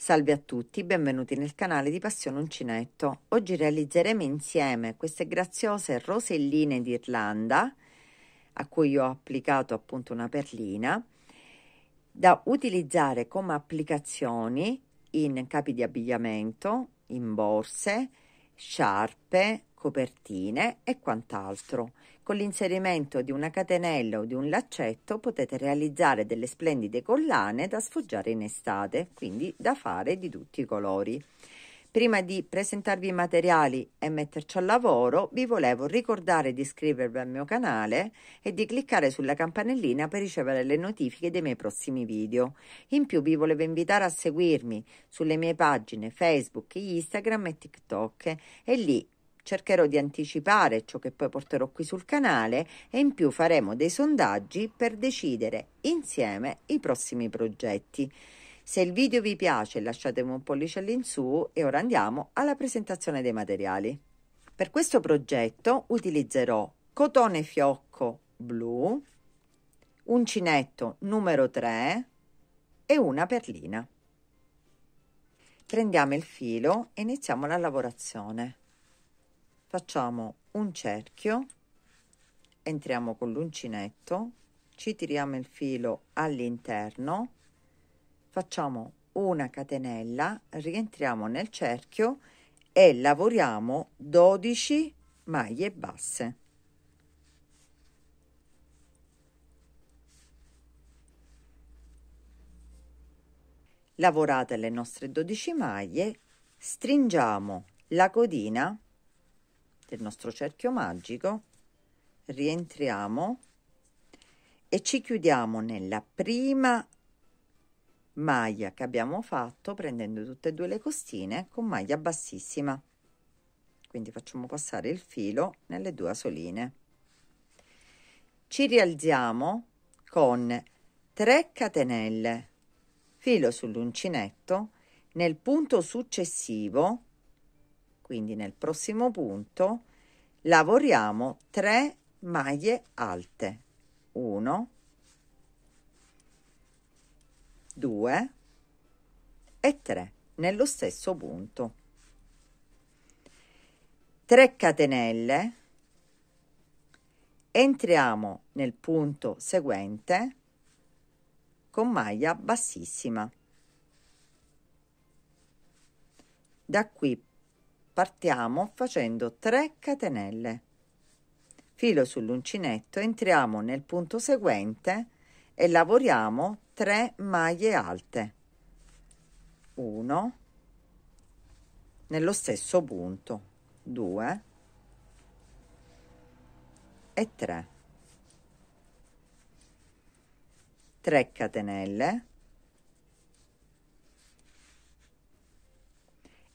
Salve a tutti, benvenuti nel canale di Passione Uncinetto. Oggi realizzeremo insieme queste graziose roselline d'Irlanda a cui ho applicato appunto una perlina da utilizzare come applicazioni in capi di abbigliamento, in borse, sciarpe, copertine e quant'altro. Con l'inserimento di una catenella o di un laccetto potete realizzare delle splendide collane da sfoggiare in estate, quindi da fare di tutti i colori. Prima di presentarvi i materiali e metterci al lavoro, vi volevo ricordare di iscrivervi al mio canale e di cliccare sulla campanellina per ricevere le notifiche dei miei prossimi video. In più vi volevo invitare a seguirmi sulle mie pagine Facebook, Instagram e TikTok e lì cercherò di anticipare ciò che poi porterò qui sul canale e in più faremo dei sondaggi per decidere insieme i prossimi progetti. Se il video vi piace lasciatemi un pollice all'insù e ora andiamo alla presentazione dei materiali. Per questo progetto utilizzerò cotone fiocco blu, uncinetto numero 3 e una perlina. Prendiamo il filo e iniziamo la lavorazione facciamo un cerchio entriamo con l'uncinetto ci tiriamo il filo all'interno facciamo una catenella rientriamo nel cerchio e lavoriamo 12 maglie basse lavorate le nostre 12 maglie stringiamo la codina del nostro cerchio magico rientriamo e ci chiudiamo nella prima maglia che abbiamo fatto prendendo tutte e due le costine con maglia bassissima quindi facciamo passare il filo nelle due asoline ci rialziamo con 3 catenelle filo sull'uncinetto nel punto successivo quindi nel prossimo punto lavoriamo 3 maglie alte. 1, 2 e 3 nello stesso punto. 3 catenelle, entriamo nel punto seguente con maglia bassissima. Da qui Partiamo facendo 3 catenelle. Filo sull'uncinetto, entriamo nel punto seguente e lavoriamo 3 maglie alte. 1 nello stesso punto, 2 e 3. 3 catenelle.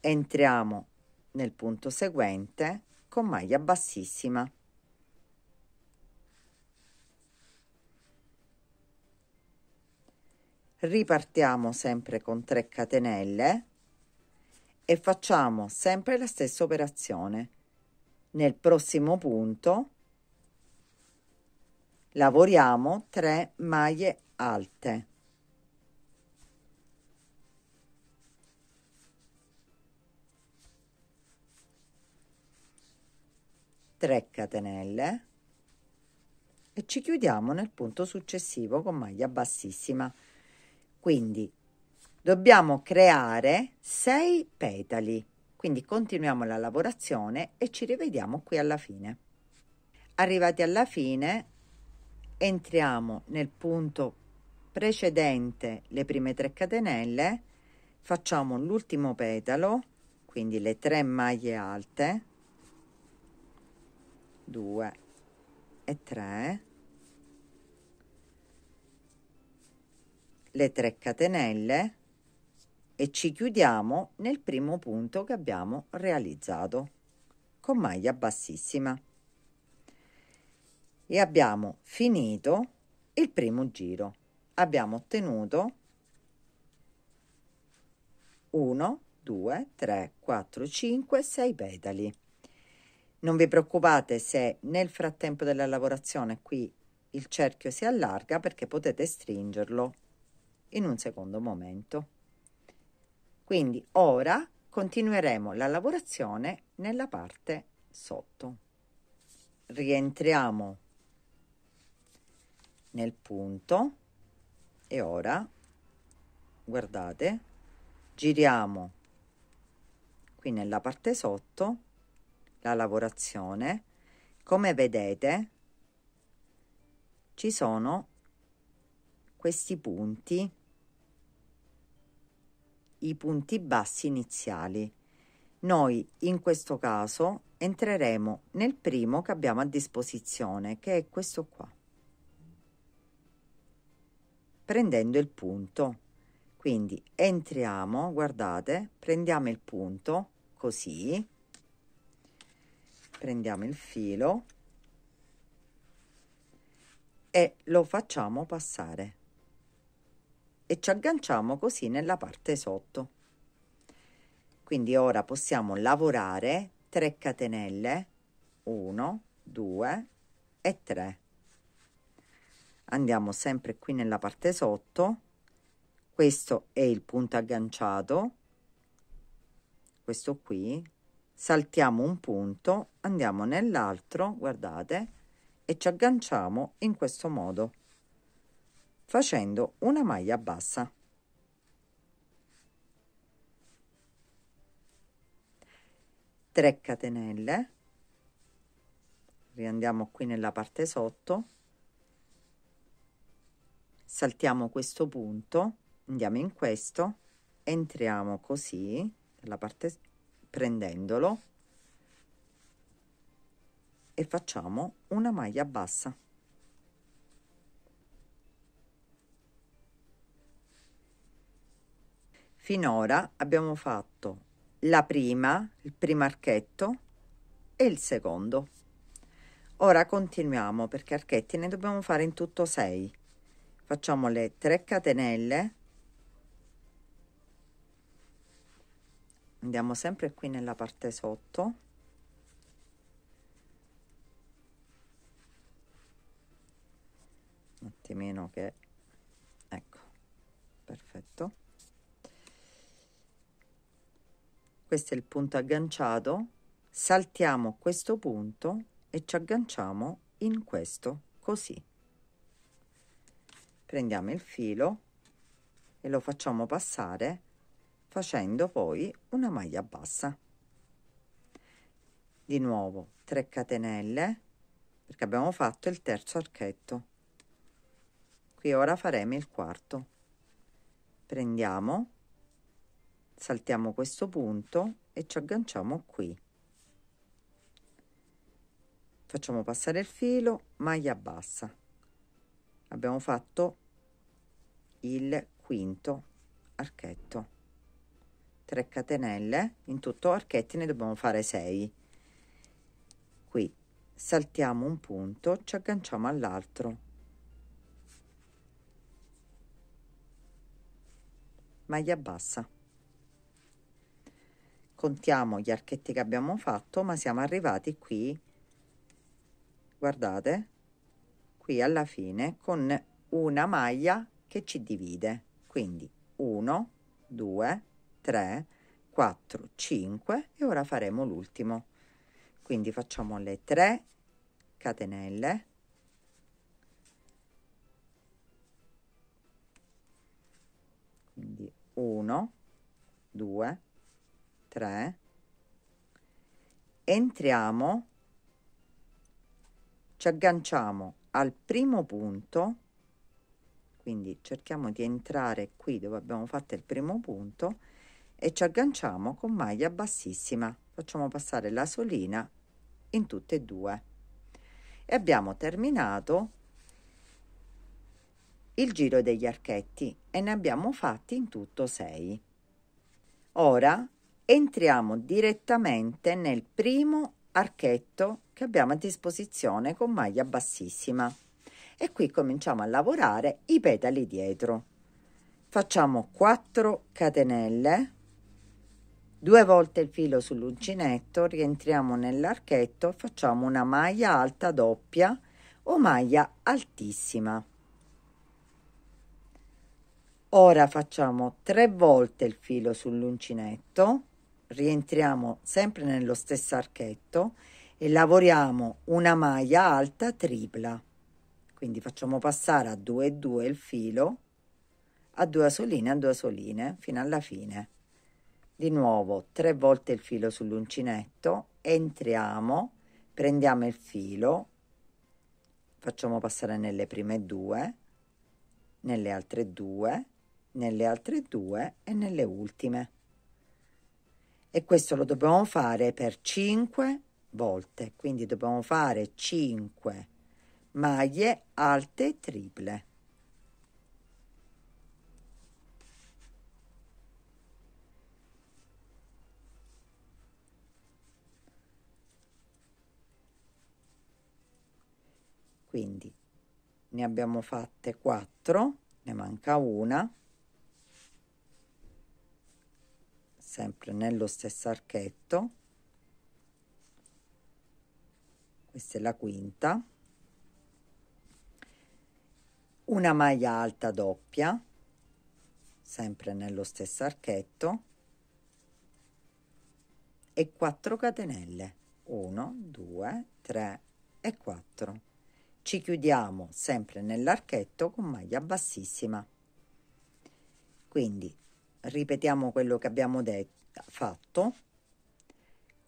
Entriamo nel punto seguente con maglia bassissima ripartiamo sempre con 3 catenelle e facciamo sempre la stessa operazione nel prossimo punto lavoriamo 3 maglie alte 3 catenelle e ci chiudiamo nel punto successivo con maglia bassissima quindi dobbiamo creare 6 petali quindi continuiamo la lavorazione e ci rivediamo qui alla fine arrivati alla fine entriamo nel punto precedente le prime 3 catenelle facciamo l'ultimo petalo quindi le 3 maglie alte 2 e 3 le 3 catenelle e ci chiudiamo nel primo punto che abbiamo realizzato con maglia bassissima e abbiamo finito il primo giro abbiamo ottenuto 1 2 3 4 5 6 petali non vi preoccupate se nel frattempo della lavorazione qui il cerchio si allarga perché potete stringerlo in un secondo momento. Quindi ora continueremo la lavorazione nella parte sotto. Rientriamo nel punto e ora guardate giriamo qui nella parte sotto la lavorazione come vedete ci sono questi punti i punti bassi iniziali noi in questo caso entreremo nel primo che abbiamo a disposizione che è questo qua prendendo il punto quindi entriamo guardate prendiamo il punto così prendiamo il filo e lo facciamo passare e ci agganciamo così nella parte sotto quindi ora possiamo lavorare 3 catenelle 1 2 e 3 andiamo sempre qui nella parte sotto questo è il punto agganciato questo qui saltiamo un punto andiamo nell'altro guardate e ci agganciamo in questo modo facendo una maglia bassa catenelle riandiamo qui nella parte sotto saltiamo questo punto andiamo in questo entriamo così dalla parte prendendolo e facciamo una maglia bassa finora abbiamo fatto la prima il primo archetto e il secondo ora continuiamo perché archetti ne dobbiamo fare in tutto 6 facciamo le 3 catenelle andiamo sempre qui nella parte sotto un attimino che ecco perfetto questo è il punto agganciato saltiamo questo punto e ci agganciamo in questo così prendiamo il filo e lo facciamo passare facendo poi una maglia bassa di nuovo 3 catenelle perché abbiamo fatto il terzo archetto qui ora faremo il quarto prendiamo saltiamo questo punto e ci agganciamo qui facciamo passare il filo maglia bassa abbiamo fatto il quinto archetto 3 catenelle in tutto archetti ne dobbiamo fare 6 qui saltiamo un punto ci agganciamo all'altro maglia bassa contiamo gli archetti che abbiamo fatto ma siamo arrivati qui guardate qui alla fine con una maglia che ci divide quindi 1 2 3, 4, 5 e ora faremo l'ultimo. Quindi facciamo le 3 catenelle. Quindi 1, 2, 3. Entriamo, ci agganciamo al primo punto quindi cerchiamo di entrare qui dove abbiamo fatto il primo punto e ci agganciamo con maglia bassissima. Facciamo passare la solina in tutte e due. E abbiamo terminato il giro degli archetti e ne abbiamo fatti in tutto 6. Ora entriamo direttamente nel primo archetto che abbiamo a disposizione con maglia bassissima e qui cominciamo a lavorare i petali dietro. Facciamo 4 catenelle Due volte il filo sull'uncinetto, rientriamo nell'archetto e facciamo una maglia alta doppia o maglia altissima. Ora facciamo tre volte il filo sull'uncinetto, rientriamo sempre nello stesso archetto e lavoriamo una maglia alta tripla. Quindi facciamo passare a 2 e 2 il filo, a due asoline, a due asoline, fino alla fine. Di nuovo tre volte il filo sull'uncinetto, entriamo, prendiamo il filo, facciamo passare nelle prime due, nelle altre due, nelle altre due e nelle ultime. E questo lo dobbiamo fare per 5 volte, quindi dobbiamo fare 5 maglie alte triple. quindi ne abbiamo fatte 4 ne manca una sempre nello stesso archetto questa è la quinta una maglia alta doppia sempre nello stesso archetto e 4 catenelle 1 2 3 e 4 ci chiudiamo sempre nell'archetto con maglia bassissima quindi ripetiamo quello che abbiamo detto fatto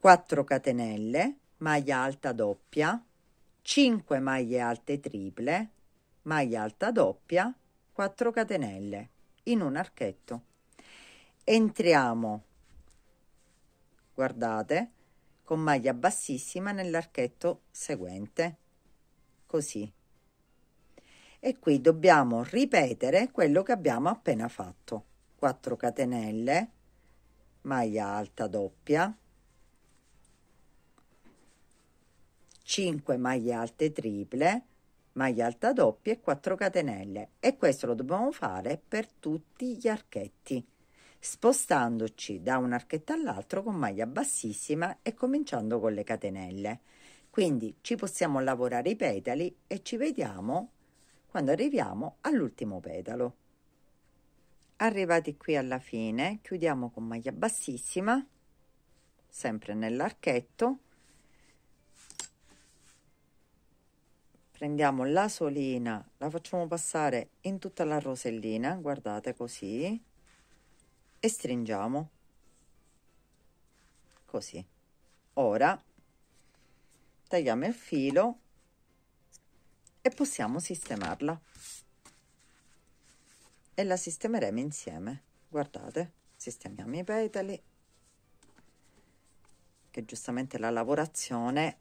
4 catenelle maglia alta doppia 5 maglie alte triple maglia alta doppia 4 catenelle in un archetto entriamo guardate con maglia bassissima nell'archetto seguente così. E qui dobbiamo ripetere quello che abbiamo appena fatto. 4 catenelle, maglia alta doppia, 5 maglie alte triple, maglia alta doppia e 4 catenelle e questo lo dobbiamo fare per tutti gli archetti spostandoci da un archetto all'altro con maglia bassissima e cominciando con le catenelle quindi ci possiamo lavorare i petali e ci vediamo quando arriviamo all'ultimo petalo. Arrivati qui alla fine, chiudiamo con maglia bassissima, sempre nell'archetto, prendiamo la solina, la facciamo passare in tutta la rosellina, guardate così, e stringiamo, così. Ora tagliamo il filo e possiamo sistemarla e la sistemeremo insieme guardate sistemiamo i petali che giustamente la lavorazione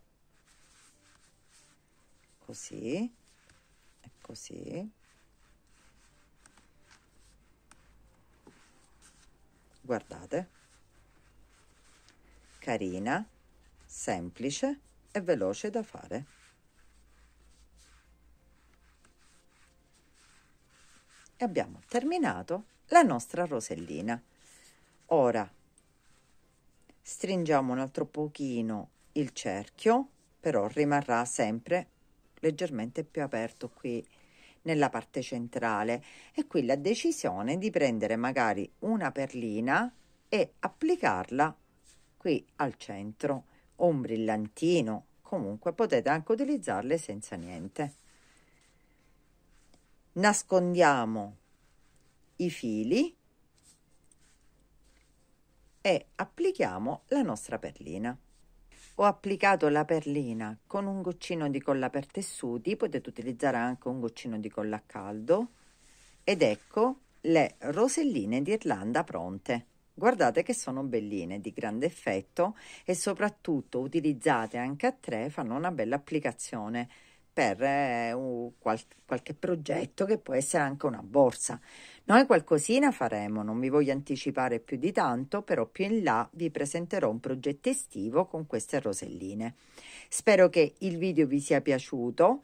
così e così guardate carina semplice e veloce da fare. E abbiamo terminato la nostra rosellina. Ora stringiamo un altro pochino il cerchio, però rimarrà sempre leggermente più aperto qui nella parte centrale e qui la decisione di prendere magari una perlina e applicarla qui al centro o un brillantino, comunque potete anche utilizzarle senza niente. Nascondiamo i fili e applichiamo la nostra perlina. Ho applicato la perlina con un goccino di colla per tessuti, potete utilizzare anche un goccino di colla a caldo ed ecco le roselline d'Irlanda pronte. Guardate che sono belline, di grande effetto e soprattutto utilizzate anche a tre fanno una bella applicazione per eh, uh, qual- qualche progetto che può essere anche una borsa. Noi qualcosina faremo, non vi voglio anticipare più di tanto, però più in là vi presenterò un progetto estivo con queste roselline. Spero che il video vi sia piaciuto.